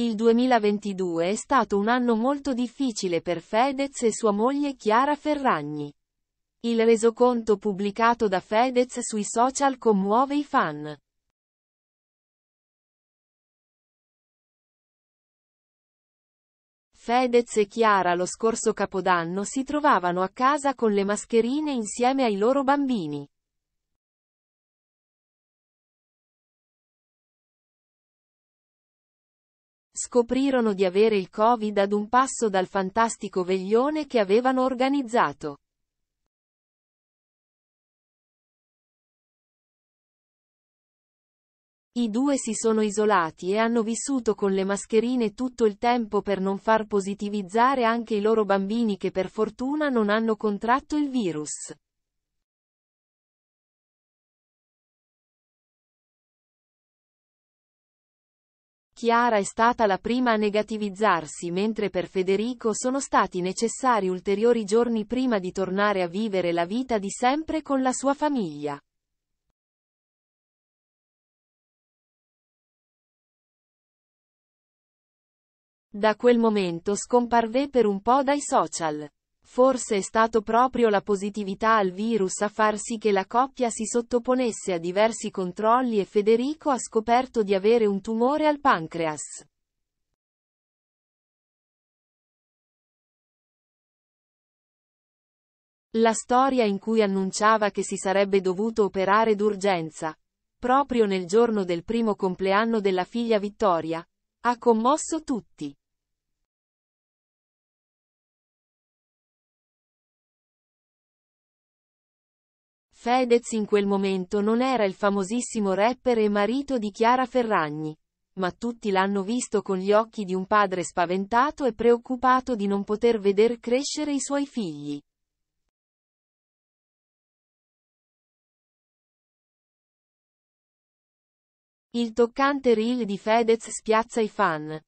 Il 2022 è stato un anno molto difficile per Fedez e sua moglie Chiara Ferragni. Il resoconto pubblicato da Fedez sui social commuove i fan. Fedez e Chiara lo scorso capodanno si trovavano a casa con le mascherine insieme ai loro bambini. scoprirono di avere il Covid ad un passo dal fantastico veglione che avevano organizzato. I due si sono isolati e hanno vissuto con le mascherine tutto il tempo per non far positivizzare anche i loro bambini che per fortuna non hanno contratto il virus. Chiara è stata la prima a negativizzarsi mentre per Federico sono stati necessari ulteriori giorni prima di tornare a vivere la vita di sempre con la sua famiglia. Da quel momento scomparve per un po' dai social. Forse è stato proprio la positività al virus a far sì che la coppia si sottoponesse a diversi controlli e Federico ha scoperto di avere un tumore al pancreas. La storia in cui annunciava che si sarebbe dovuto operare d'urgenza, proprio nel giorno del primo compleanno della figlia Vittoria, ha commosso tutti. Fedez in quel momento non era il famosissimo rapper e marito di Chiara Ferragni. Ma tutti l'hanno visto con gli occhi di un padre spaventato e preoccupato di non poter veder crescere i suoi figli. Il toccante reel di Fedez spiazza i fan.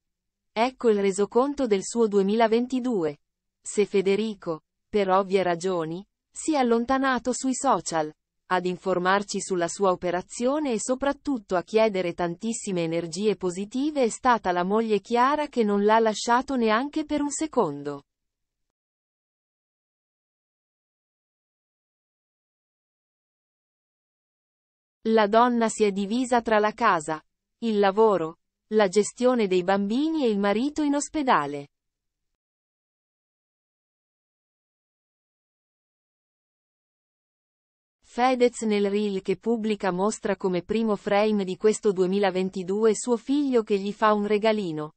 Ecco il resoconto del suo 2022. Se Federico, per ovvie ragioni, si è allontanato sui social ad informarci sulla sua operazione e soprattutto a chiedere tantissime energie positive è stata la moglie Chiara che non l'ha lasciato neanche per un secondo. La donna si è divisa tra la casa, il lavoro, la gestione dei bambini e il marito in ospedale. Fedez nel reel che pubblica mostra come primo frame di questo 2022 suo figlio che gli fa un regalino.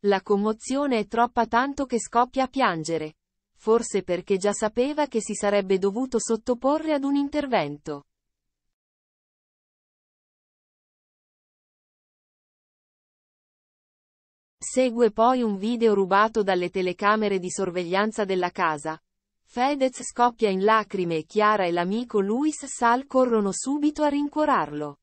La commozione è troppa tanto che scoppia a piangere. Forse perché già sapeva che si sarebbe dovuto sottoporre ad un intervento. Segue poi un video rubato dalle telecamere di sorveglianza della casa, Fedez scoppia in lacrime e Chiara e l'amico Luis Sal corrono subito a rincuorarlo.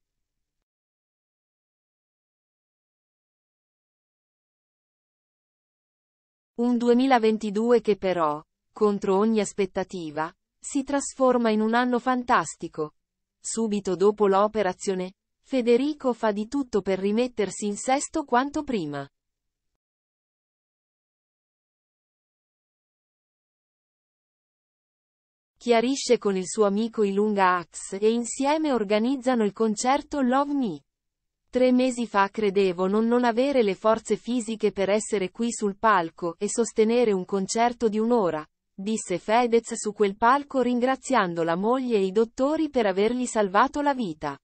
Un 2022 che però, contro ogni aspettativa, si trasforma in un anno fantastico. Subito dopo l'operazione, Federico fa di tutto per rimettersi in sesto quanto prima. chiarisce con il suo amico Ilunga Axe e insieme organizzano il concerto Love Me. Tre mesi fa credevo non, non avere le forze fisiche per essere qui sul palco e sostenere un concerto di un'ora, disse Fedez su quel palco ringraziando la moglie e i dottori per avergli salvato la vita.